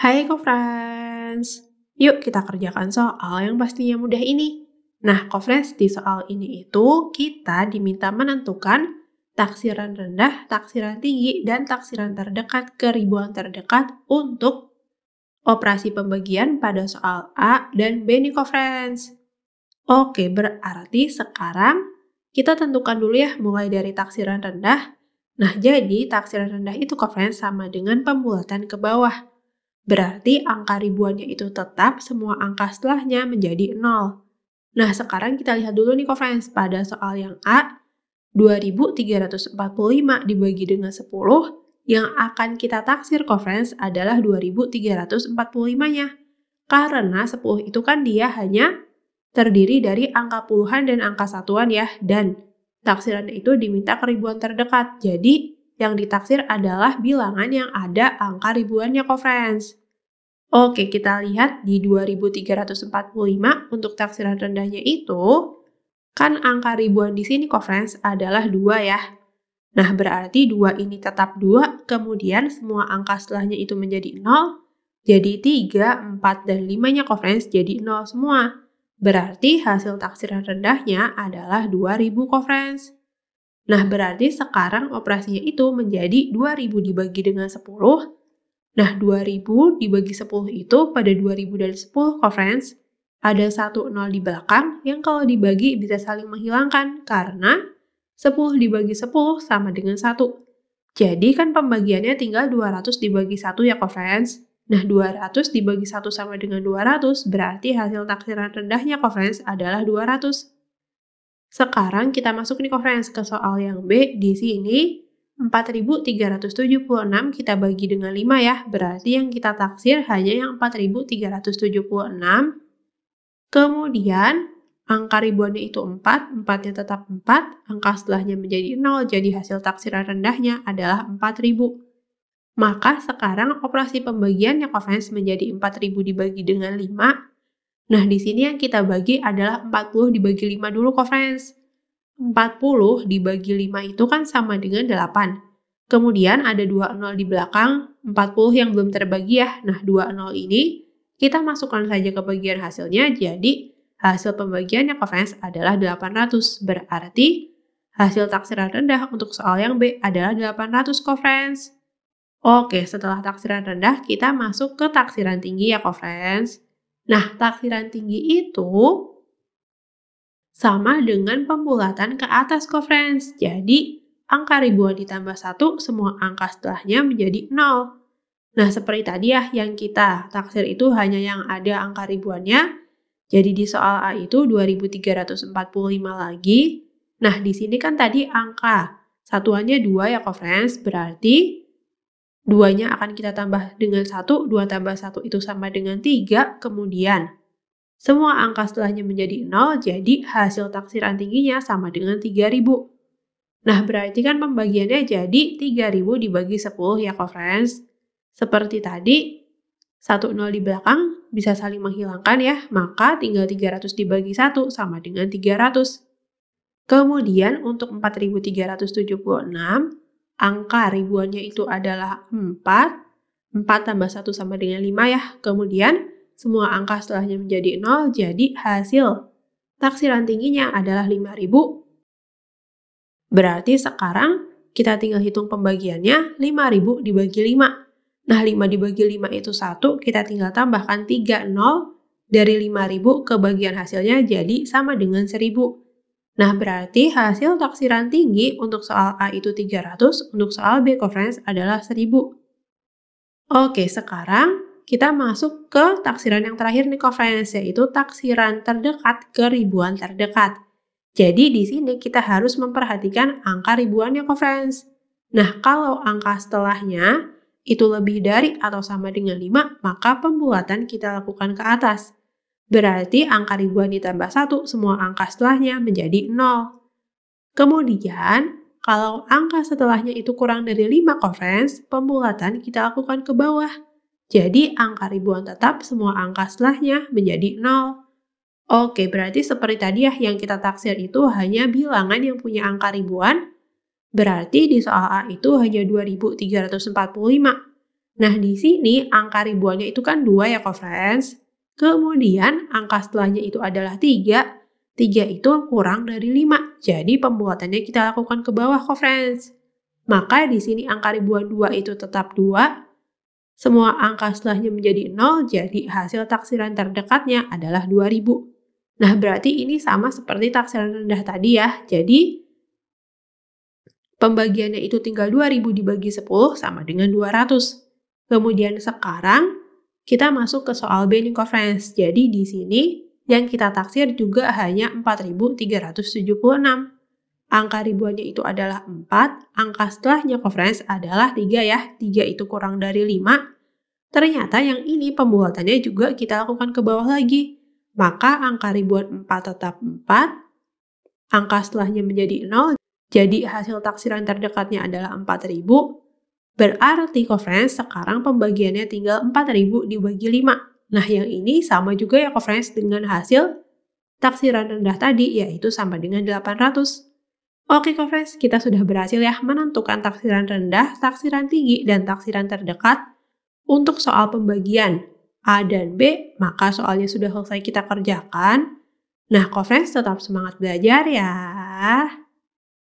Hai co-friends, yuk kita kerjakan soal yang pastinya mudah ini. Nah, co-friends, di soal ini itu kita diminta menentukan taksiran rendah, taksiran tinggi, dan taksiran terdekat ke ribuan terdekat untuk operasi pembagian pada soal A dan B nih co-friends. Oke, berarti sekarang kita tentukan dulu ya mulai dari taksiran rendah. Nah, jadi taksiran rendah itu co-friends sama dengan pembulatan ke bawah Berarti angka ribuannya itu tetap, semua angka setelahnya menjadi 0. Nah, sekarang kita lihat dulu nih, friends Pada soal yang A, 2345 dibagi dengan 10, yang akan kita taksir, friends adalah 2345-nya. Karena 10 itu kan dia hanya terdiri dari angka puluhan dan angka satuan ya, dan taksirannya itu diminta ke ribuan terdekat. Jadi, yang ditaksir adalah bilangan yang ada angka ribuannya kok friends. Oke, kita lihat di 2345 untuk taksiran rendahnya itu, kan angka ribuan di sini kok friends adalah 2 ya. Nah, berarti 2 ini tetap 2, kemudian semua angka setelahnya itu menjadi 0, jadi 3, 4, dan 5-nya kok friends jadi 0 semua. Berarti hasil taksiran rendahnya adalah 2000 kok friends. Nah, berarti sekarang operasinya itu menjadi 2000 dibagi dengan 10. Nah, 2000 dibagi 10 itu pada 2000 dari 10 conference, ada 1 0 di belakang yang kalau dibagi bisa saling menghilangkan karena 10 dibagi 10 sama dengan 1. Jadi kan pembagiannya tinggal 200 dibagi 1 ya conference. Nah, 200 dibagi 1 sama dengan 200 berarti hasil taksiran rendahnya conference adalah 200. Sekarang kita masuk nih conference ke soal yang B di sini 4376 kita bagi dengan 5 ya, berarti yang kita taksir hanya yang 4376. Kemudian angka ribuannya itu 4, 4-nya tetap 4, angka setelahnya menjadi 0, jadi hasil taksiran rendahnya adalah 4000. Maka sekarang operasi pembagian yang menjadi 4000 dibagi dengan 5 Nah, di sini yang kita bagi adalah 40 dibagi 5 dulu kok, friends. 40 dibagi 5 itu kan sama dengan 8. Kemudian ada 2 nol di belakang, 40 yang belum terbagi ya. Nah, 2 nol ini kita masukkan saja ke bagian hasilnya, jadi hasil pembagiannya ke friends adalah 800. Berarti hasil taksiran rendah untuk soal yang B adalah 800 kok friends. Oke, setelah taksiran rendah, kita masuk ke taksiran tinggi ya kok friends. Nah, takdiran tinggi itu sama dengan pembulatan ke atas friends. Jadi, angka ribuan ditambah satu, semua angka setelahnya menjadi nol. Nah, seperti tadi ya yang kita taksir itu hanya yang ada angka ribuannya. Jadi di soal A itu 2345 lagi. Nah, di sini kan tadi angka satuannya dua ya friends. berarti Duanya akan kita tambah dengan 1, 2 tambah 1 itu sama dengan 3, kemudian semua angka setelahnya menjadi 0, jadi hasil taksiran tingginya sama dengan 3000. Nah, berarti kan pembagiannya jadi 3000 dibagi 10 ya, conference. Seperti tadi, 1 0 di belakang bisa saling menghilangkan ya, maka tinggal 300 dibagi 1 sama dengan 300. Kemudian untuk 4376, angka ribuannya itu adalah 4. 4 tambah 1 sama dengan 5 ya. Kemudian semua angka setelahnya menjadi 0, jadi hasil taksiran tingginya adalah 5000. Berarti sekarang kita tinggal hitung pembagiannya 5000 dibagi 5. Nah, 5 dibagi 5 itu 1, kita tinggal tambahkan 3 0 dari 5000 ke bagian hasilnya jadi sama dengan 1000. Nah, berarti hasil taksiran tinggi untuk soal A itu 300, untuk soal B conference adalah 1000. Oke, sekarang kita masuk ke taksiran yang terakhir nih conference, yaitu taksiran terdekat ke ribuan terdekat. Jadi di sini kita harus memperhatikan angka ribuannya conference. Nah, kalau angka setelahnya itu lebih dari atau sama dengan 5, maka pembulatan kita lakukan ke atas. Berarti angka ribuan ditambah 1, semua angka setelahnya menjadi 0. Kemudian, kalau angka setelahnya itu kurang dari 5 conference, pembulatan kita lakukan ke bawah. Jadi, angka ribuan tetap semua angka setelahnya menjadi 0. Oke, berarti seperti tadi ya yang kita taksir itu hanya bilangan yang punya angka ribuan, berarti di soal A itu hanya 2345. Nah, di sini angka ribuannya itu kan 2 ya, conference. Kemudian angka setelahnya itu adalah 3. 3 itu kurang dari 5. Jadi pembuatannya kita lakukan ke bawah kok friends. Maka di sini angka ribuan 2 itu tetap 2. Semua angka setelahnya menjadi 0, jadi hasil taksiran terdekatnya adalah 2000. Nah, berarti ini sama seperti taksiran rendah tadi ya. Jadi, pembagiannya itu tinggal 2000 dibagi 10 sama dengan 200. Kemudian sekarang kita masuk ke soal nih Conference. Jadi di sini yang kita taksir juga hanya 4.376. Angka ribuannya itu adalah 4, angka setelahnya conference adalah 3 ya, 3 itu kurang dari 5. Ternyata yang ini pembuatannya juga kita lakukan ke bawah lagi. Maka angka ribuan 4 tetap 4, angka setelahnya menjadi 0, jadi hasil taksiran terdekatnya adalah 4000, Berarti friends sekarang pembagiannya tinggal 4000 dibagi 5. Nah, yang ini sama juga ya conference dengan hasil taksiran rendah tadi, yaitu sama dengan 800. Oke conference, kita sudah berhasil ya menentukan taksiran rendah, taksiran tinggi, dan taksiran terdekat untuk soal pembagian A dan B, maka soalnya sudah selesai kita kerjakan. Nah, conference tetap semangat belajar ya.